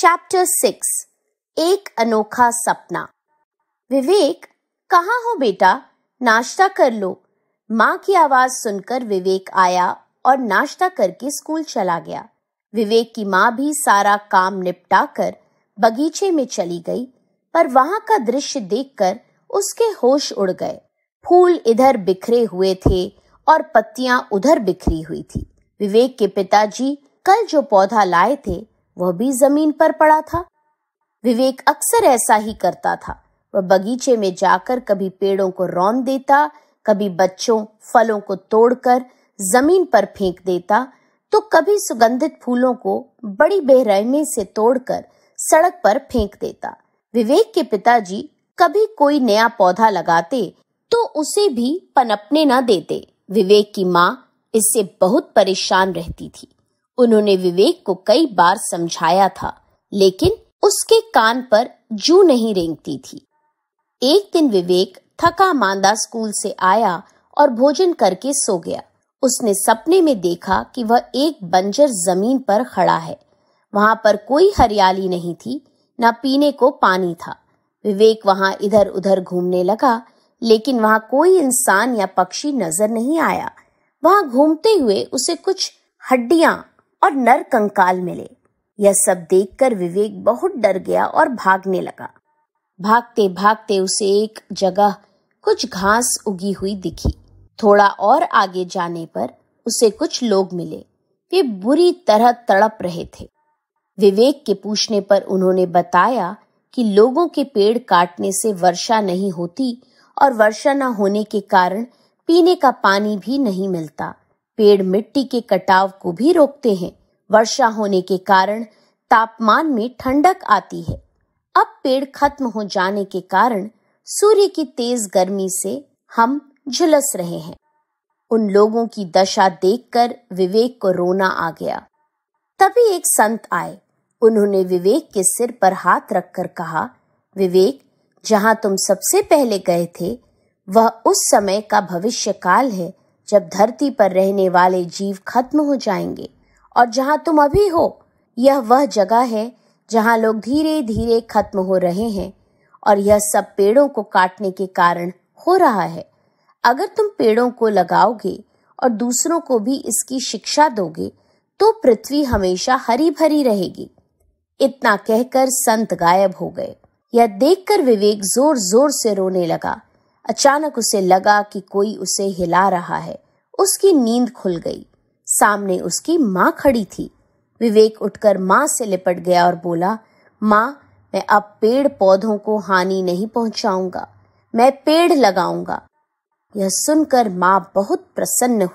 chapter six एक अनोखा सपना विवेक कहाँ हो बेटा नाश्ता कर लो माँ की आवाज सुनकर विवेक आया और नाश्ता करके स्कूल चला गया विवेक की माँ भी सारा काम निपटा कर बगीचे में चली गई पर वहां का दृश्य देखकर उसके होश उड़ गए फूल इधर बिखरे हुए थे और पत्तियां उधर बिखरी हुई थी विवेक के पिताजी कल जो पौधा लाए थे वह भी जमीन पर पड़ा था विवेक अक्सर ऐसा ही करता था वह बगीचे में जाकर कभी पेड़ों को रौन देता कभी बच्चों फलों को तोड़कर जमीन पर फेंक देता तो कभी सुगंधित फूलों को बड़ी बेरहमी से तोड़कर सड़क पर फेंक देता विवेक के पिताजी कभी कोई नया पौधा लगाते तो उसे भी पनपने न देते विवेक की माँ इससे बहुत परेशान रहती थी उन्होंने विवेक को कई बार समझाया था लेकिन उसके कान पर जू नहीं रेंगती थी एक दिन विवेक थका मांदा स्कूल से आया और भोजन करके सो गया उसने सपने में देखा कि वह एक बंजर जमीन पर खड़ा है वहां पर कोई हरियाली नहीं थी न पीने को पानी था विवेक वहां इधर उधर घूमने लगा लेकिन वहां कोई इंसान या पक्षी नजर नहीं आया वहां घूमते हुए उसे कुछ हड्डियां और नर कंकाल मिले यह सब देखकर विवेक बहुत डर गया और भागने लगा भागते भागते उसे एक जगह कुछ घास उगी हुई दिखी थोड़ा और आगे जाने पर उसे कुछ लोग मिले वे बुरी तरह तड़प रहे थे विवेक के पूछने पर उन्होंने बताया कि लोगों के पेड़ काटने से वर्षा नहीं होती और वर्षा न होने के कारण पीने का पानी भी नहीं मिलता पेड़ मिट्टी के कटाव को भी रोकते हैं वर्षा होने के कारण तापमान में ठंडक आती है अब पेड़ खत्म हो जाने के कारण सूर्य की तेज गर्मी से हम झुलस रहे हैं उन लोगों की दशा देखकर विवेक को रोना आ गया तभी एक संत आए उन्होंने विवेक के सिर पर हाथ रखकर कहा विवेक जहां तुम सबसे पहले गए थे वह उस समय का भविष्यकाल है जब धरती पर रहने वाले जीव खत्म हो जाएंगे और जहाँ तुम अभी हो यह वह जगह है जहाँ लोग धीरे धीरे खत्म हो रहे हैं और यह सब पेड़ों को काटने के कारण हो रहा है अगर तुम पेड़ों को लगाओगे और दूसरों को भी इसकी शिक्षा दोगे तो पृथ्वी हमेशा हरी भरी रहेगी इतना कहकर संत गायब हो गए यह देखकर विवेक जोर जोर से रोने लगा अचानक उसे लगा कि कोई उसे हिला रहा है उसकी नींद खुल गई सामने उसकी माँ खड़ी थी विवेक उठकर माँ से लिपट गया और बोला माँ मैं अब पेड़ पौधों को हानि नहीं पहुंचाऊंगा मैं पेड़ लगाऊंगा यह सुनकर माँ बहुत प्रसन्न हुई